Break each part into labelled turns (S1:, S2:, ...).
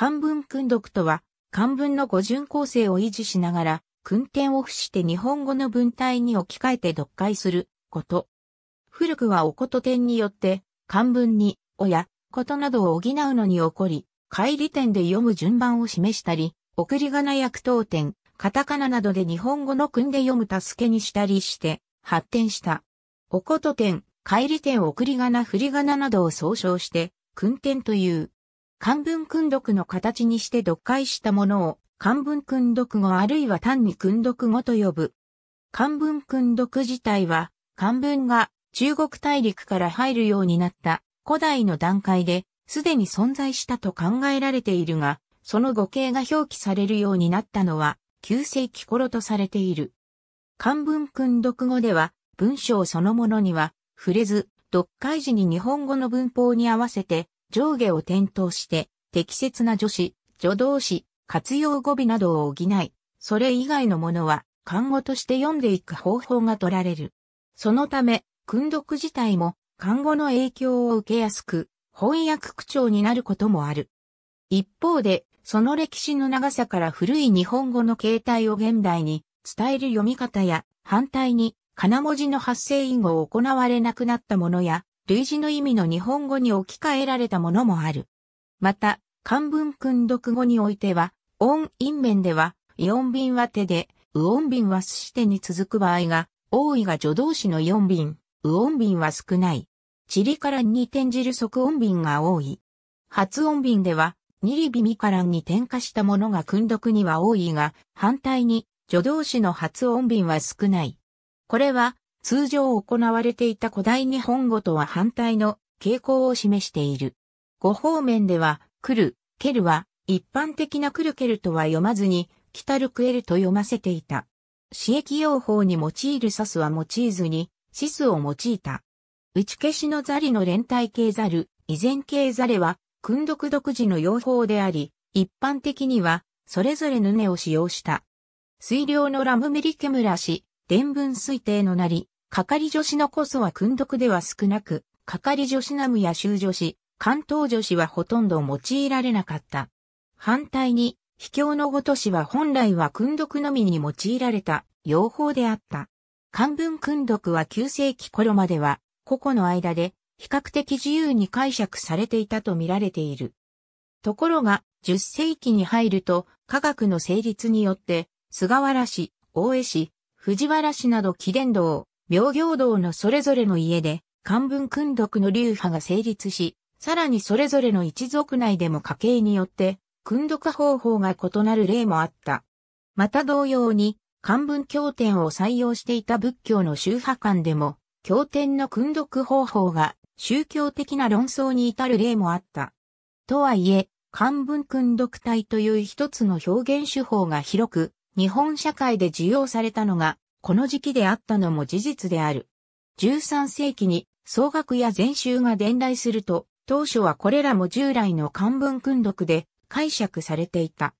S1: 漢文訓読とは、漢文の語順構成を維持しながら、訓点を付して日本語の文体に置き換えて読解すること。古くはおこと点によって、漢文に、おや、ことなどを補うのに起こり、乖離点で読む順番を示したり、送り仮名役等点、カタカナなどで日本語の訓で読む助けにしたりして、発展した。おこと点、乖離点送り仮名振り仮名などを総称して、訓点という。漢文訓読の形にして読解したものを漢文訓読語あるいは単に訓読語と呼ぶ。漢文訓読自体は漢文が中国大陸から入るようになった古代の段階ですでに存在したと考えられているが、その語形が表記されるようになったのは旧世紀頃とされている。漢文訓読語では文章そのものには触れず、読解時に日本語の文法に合わせて上下を転倒して、適切な助詞、助動詞、活用語尾などを補い、それ以外のものは、漢語として読んでいく方法が取られる。そのため、訓読自体も、漢語の影響を受けやすく、翻訳口調になることもある。一方で、その歴史の長さから古い日本語の形態を現代に伝える読み方や、反対に、金文字の発声因果を行われなくなったものや、類似の意味の日本語に置き換えられたものもある。また、漢文訓読語においては、音韻面では、イオン便は手で、ウオン便はすしてに続く場合が、多いが助動詞の四便、ウオン便は少ない。チリからに転じる即音便が多い。発音便では、ニリビミからに転化したものが訓読には多いが、反対に、助動詞の発音便は少ない。これは、通常行われていた古代日本語とは反対の傾向を示している。語方面では、来る、蹴るは、一般的な来る蹴るとは読まずに、来たる食えると読ませていた。私益用法に用いるサスは用いずに、シスを用いた。打ち消しのザリの連帯系ザル、依然系ザレは、訓読独自の用法であり、一般的には、それぞれぬねを使用した。水量のラムメリケムラシ、伝文推定のなり、係女子のこそは訓読では少なく、係女子ナムや修女子、関東女子はほとんど用いられなかった。反対に、秘境のごとしは本来は訓読のみに用いられた用法であった。漢文訓読は9世紀頃までは、個々の間で比較的自由に解釈されていたと見られている。ところが、10世紀に入ると、科学の成立によって、菅原氏、大江氏、藤原氏など貴伝道、明行道のそれぞれの家で、漢文訓読の流派が成立し、さらにそれぞれの一族内でも家系によって、訓読方法が異なる例もあった。また同様に、漢文経典を採用していた仏教の宗派間でも、経典の訓読方法が宗教的な論争に至る例もあった。とはいえ、漢文訓読体という一つの表現手法が広く、日本社会で受容されたのがこの時期であったのも事実である。13世紀に総額や禅宗が伝来すると、当初はこれらも従来の漢文訓読で解釈されていた。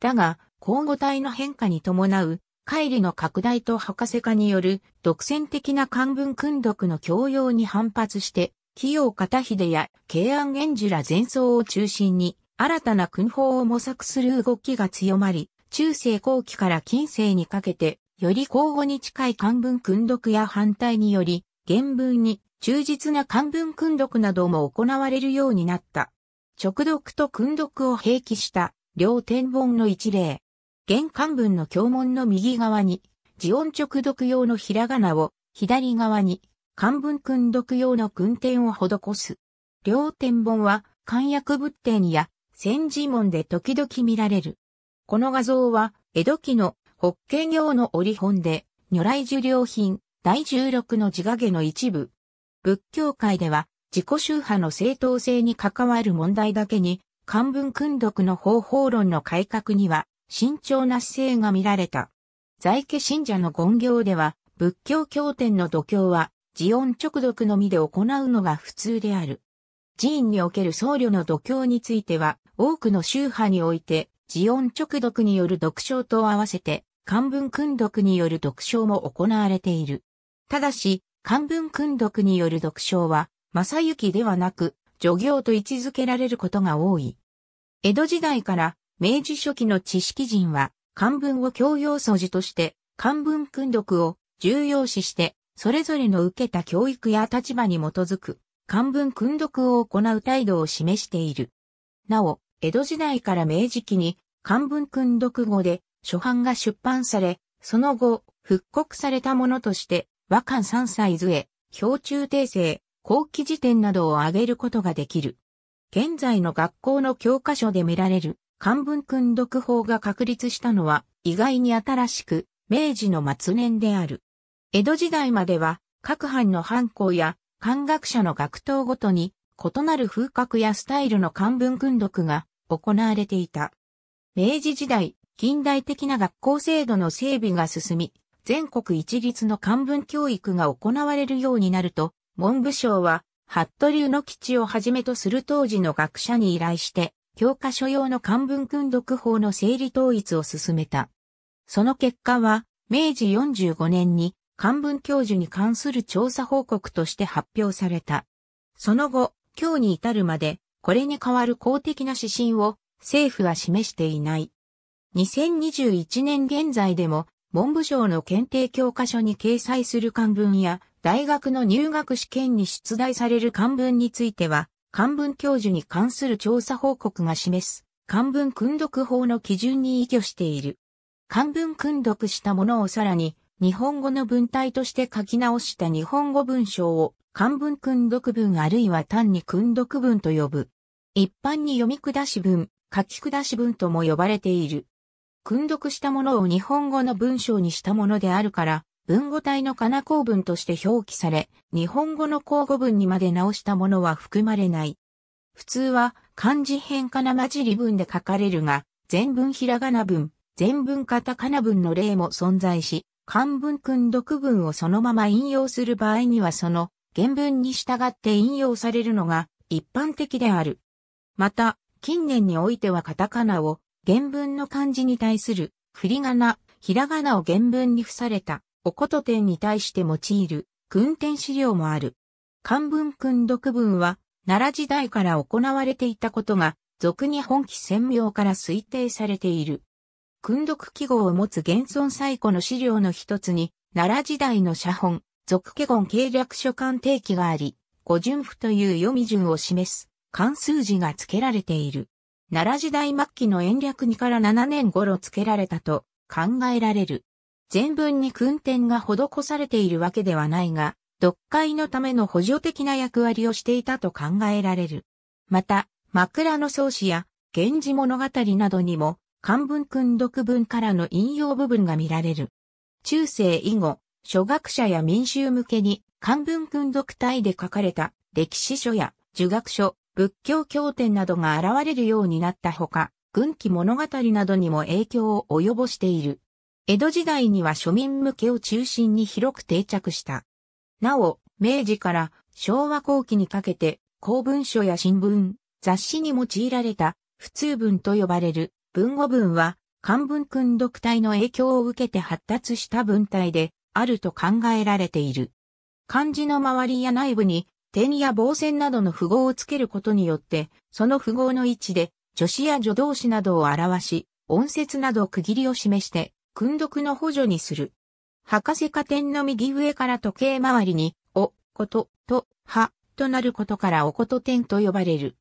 S1: だが、交互体の変化に伴う、乖離の拡大と博士化による独占的な漢文訓読の強要に反発して、紀陽片秀や慶安源氏ら前奏を中心に、新たな訓法を模索する動きが強まり、中世後期から近世にかけて、より交互に近い漢文訓読や反対により、原文に忠実な漢文訓読なども行われるようになった。直読と訓読を併記した両天本の一例。原漢文の教文の右側に、字音直読用のひらがなを、左側に、漢文訓読用の訓点を施す。両天本は、漢訳仏典や、千字門で時々見られる。この画像は、江戸期の北見行の折本で、如来受領品、第16の自画家の一部。仏教界では、自己宗派の正当性に関わる問題だけに、漢文訓読の方法論の改革には、慎重な姿勢が見られた。在家信者の言行では、仏教経典の度胸は、自音直読のみで行うのが普通である。寺院における僧侶の度胸については、多くの宗派において、自音直読による読書と合わせて、漢文訓読による読書も行われている。ただし、漢文訓読による読書は、正幸ではなく、助行と位置づけられることが多い。江戸時代から明治初期の知識人は、漢文を教養素字として、漢文訓読を重要視して、それぞれの受けた教育や立場に基づく、漢文訓読を行う態度を示している。なお、江戸時代から明治期に漢文訓読語で初版が出版され、その後、復刻されたものとして、和漢3歳図へ、表中訂正、後期辞典などを挙げることができる。現在の学校の教科書で見られる漢文訓読法が確立したのは意外に新しく明治の末年である。江戸時代までは各藩の藩校や漢学者の学頭ごとに異なる風格やスタイルの漢文訓読が行われていた。明治時代、近代的な学校制度の整備が進み、全国一律の漢文教育が行われるようになると、文部省は、服部の吉をはじめとする当時の学者に依頼して、教科書用の漢文訓読法の整理統一を進めた。その結果は、明治45年に漢文教授に関する調査報告として発表された。その後、今日に至るまで、これに代わる公的な指針を政府は示していない。2021年現在でも文部省の検定教科書に掲載する漢文や大学の入学試験に出題される漢文については漢文教授に関する調査報告が示す漢文訓読法の基準に依拠している。漢文訓読したものをさらに日本語の文体として書き直した日本語文章を漢文訓読文あるいは単に訓読文と呼ぶ。一般に読み下し文、書き下し文とも呼ばれている。訓読したものを日本語の文章にしたものであるから、文語体のかな公文として表記され、日本語の口語文にまで直したものは含まれない。普通は漢字変かな混じり文で書かれるが、全文ひらがな文、全文カタカナ文の例も存在し、漢文訓読文をそのまま引用する場合にはその原文に従って引用されるのが一般的である。また、近年においてはカタカナを原文の漢字に対する、振り仮名、ひらがなを原文に付された、おこと点に対して用いる、訓典資料もある。漢文訓読文は、奈良時代から行われていたことが、俗に本記専用から推定されている。訓読記号を持つ現存最古の資料の一つに、奈良時代の写本、俗家言計略書鑑定記があり、五順符という読み順を示す、漢数字が付けられている。奈良時代末期の延暦2から7年頃付けられたと考えられる。全文に訓典が施されているわけではないが、読解のための補助的な役割をしていたと考えられる。また、枕草子や源氏物語などにも、漢文訓読文からの引用部分が見られる。中世以後、諸学者や民衆向けに漢文訓読体で書かれた歴史書や儒学書、仏教経典などが現れるようになったほか、軍記物語などにも影響を及ぼしている。江戸時代には庶民向けを中心に広く定着した。なお、明治から昭和後期にかけて、公文書や新聞、雑誌に用いられた普通文と呼ばれる文語文は漢文訓読体の影響を受けて発達した文体であると考えられている。漢字の周りや内部に点や棒線などの符号をつけることによって、その符号の位置で、助詞や助動詞などを表し、音節など区切りを示して、訓読の補助にする。博士課点の右上から時計回りに、お、こと、と、は、となることからおこと点と呼ばれる。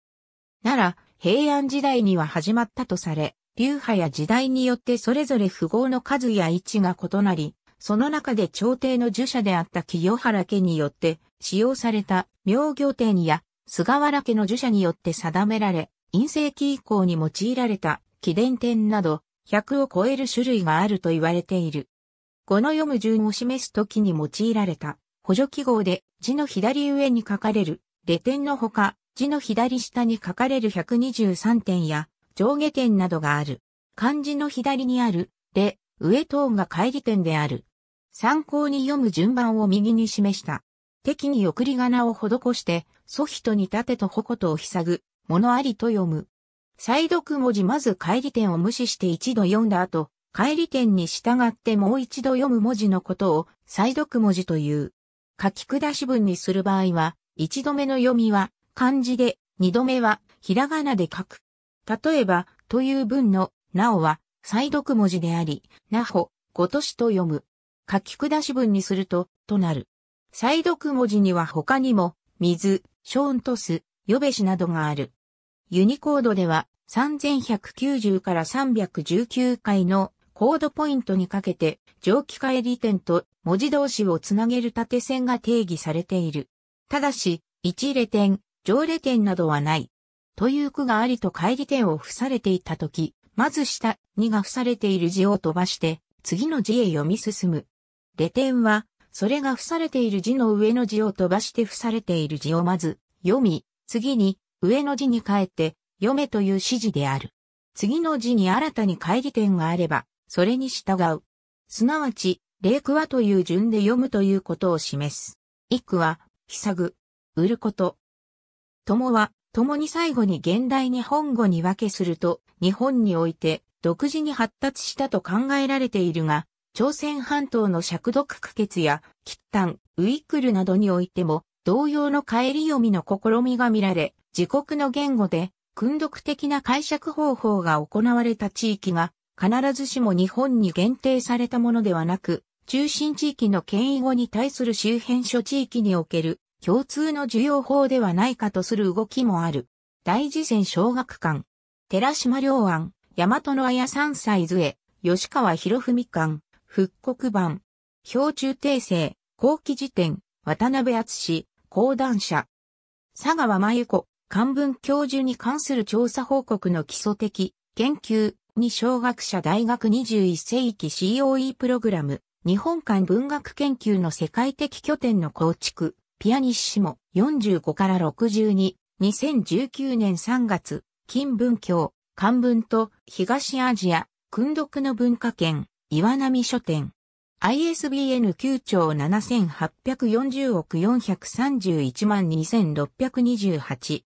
S1: なら、平安時代には始まったとされ、流派や時代によってそれぞれ符号の数や位置が異なり、その中で朝廷の儒者であった清原家によって使用された明行天や菅原家の儒者によって定められ、陰性期以降に用いられた紀伝天など100を超える種類があると言われている。この読む順を示すときに用いられた補助記号で字の左上に書かれるレ点のほか字の左下に書かれる123点や上下点などがある。漢字の左にある、れ、上等が乖離点である。参考に読む順番を右に示した。敵に送り仮名を施して、祖父と似たてと矛とを塞ぐ、ものありと読む。再読文字まず帰り点を無視して一度読んだ後、帰り点に従ってもう一度読む文字のことを再読文字という。書き下し文にする場合は、一度目の読みは漢字で、二度目はひらがなで書く。例えば、という文の、なおは、再読文字であり、なほ、ごとしと読む。書き下し文にすると、となる。再読文字には他にも、水、ショーントス、ヨベシなどがある。ユニコードでは、3190から319回のコードポイントにかけて、蒸気返り点と文字同士をつなげる縦線が定義されている。ただし、一例点、上例点などはない。という句がありと返り点を付されていたとき、まず下、2が付されている字を飛ばして、次の字へ読み進む。レテンは、それが付されている字の上の字を飛ばして付されている字をまず、読み、次に、上の字に変えて、読めという指示である。次の字に新たに乖離点があれば、それに従う。すなわち、レ句クはという順で読むということを示す。一句は、ひさぐ、売ること。友は、共に最後に現代日本語に分けすると、日本において独自に発達したと考えられているが、朝鮮半島の尺読区決や、喫炭、ウイクルなどにおいても、同様の帰り読みの試みが見られ、自国の言語で、訓読的な解釈方法が行われた地域が、必ずしも日本に限定されたものではなく、中心地域の権威語に対する周辺諸地域における共通の需要法ではないかとする動きもある。大事前小学館、寺島良安、大和の綾三歳図へ、吉川博文館、復刻版、標中訂正、後期辞典、渡辺厚講談社。佐川真由子、漢文教授に関する調査報告の基礎的研究に小学者大学21世紀 COE プログラム、日本館文学研究の世界的拠点の構築、ピアニッシモ45から62、2019年3月、金文教、漢文と東アジア、訓読の文化圏、岩波書店。ISBN 9兆7840億431万2628。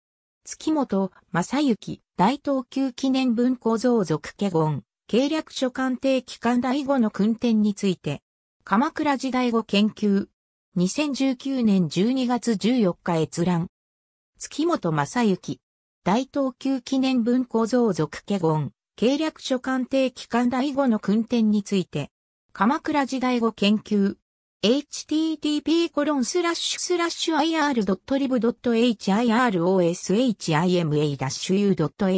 S1: 月本正幸大東急記念文庫造属華言。計略書鑑定機関第5の訓典について。鎌倉時代語研究。2019年12月14日閲覧。月本正幸大東急記念文庫造属華言。計略書鑑定機関第5の訓典について、鎌倉時代語研究、http コロンスラッシュスラッシュ i r l i b h i r o s h i m a u a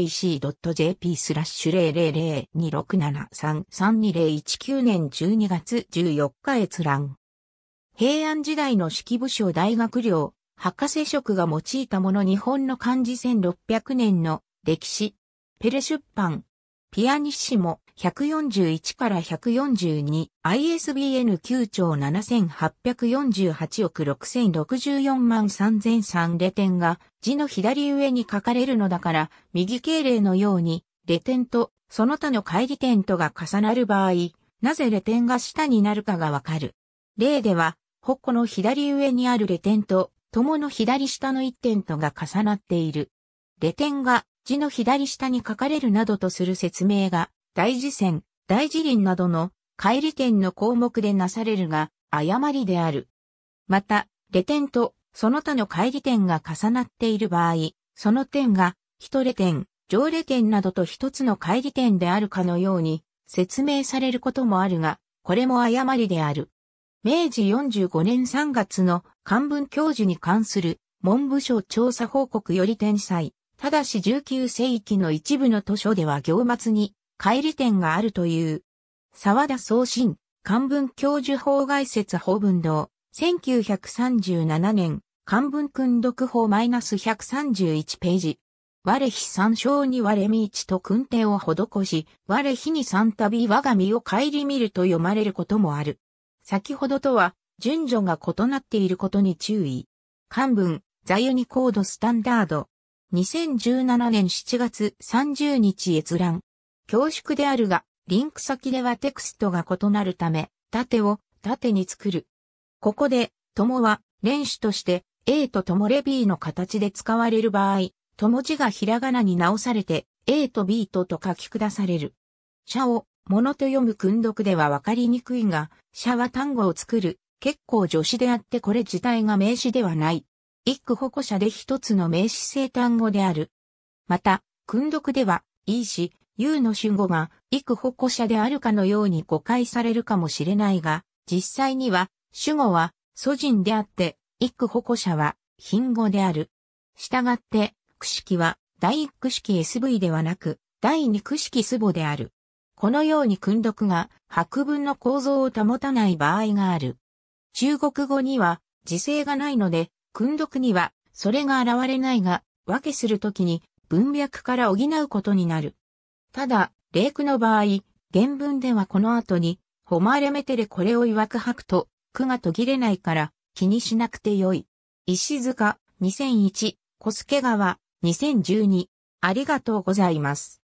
S1: c j p スラッシュ00026733201 9年12月14日閲覧。平安時代の式部省大学寮、博士職が用いたもの日本の漢字1600年の歴史。ペレ出版、ピアニッシモ141から 142ISBN 9兆7848億6064万3003レ点が字の左上に書かれるのだから右敬礼のようにレ点とその他の乖離点とが重なる場合、なぜレ点が下になるかがわかる。例では、ほッの左上にあるレ点と、友の左下の1点とが重なっている。レ点が字の左下に書かれるなどとする説明が、大事線、大辞林などの帰り点の項目でなされるが、誤りである。また、レ点とその他の帰り点が重なっている場合、その点が、一レ点、上レ点などと一つの帰り点であるかのように、説明されることもあるが、これも誤りである。明治45年3月の漢文教授に関する文部省調査報告より転載。ただし19世紀の一部の図書では行末に乖離点があるという。沢田総信、漢文教授法外説法文堂、1937年、漢文訓読法 -131 ページ。我非参照に我み一と訓定を施し、我非に三度我が身を帰り見ると読まれることもある。先ほどとは、順序が異なっていることに注意。漢文、座右にコードスタンダード、2017年7月30日閲覧。恐縮であるが、リンク先ではテクストが異なるため、縦を縦に作る。ここで、友は、年始として、A と友レ B の形で使われる場合、友字がひらがなに直されて、A と B とと書き下される。社を、ものと読む訓読ではわかりにくいが、社は単語を作る、結構助詞であってこれ自体が名詞ではない。一句保護者で一つの名詞性単語である。また、訓読では、いいし、U の主語が、一句保護者であるかのように誤解されるかもしれないが、実際には、主語は、素人であって、一句保護者は、品語である。したがって、句式は、第一句式 SV ではなく、第二句式スボである。このように訓読が、白文の構造を保たない場合がある。中国語には、時制がないので、訓読には、それが現れないが、分けするときに文脈から補うことになる。ただ、例句の場合、原文ではこの後に、ホマーレメテレこれを曰く吐くと、句が途切れないから、気にしなくてよい。石塚、2001、小助川、2012。ありがとうございます。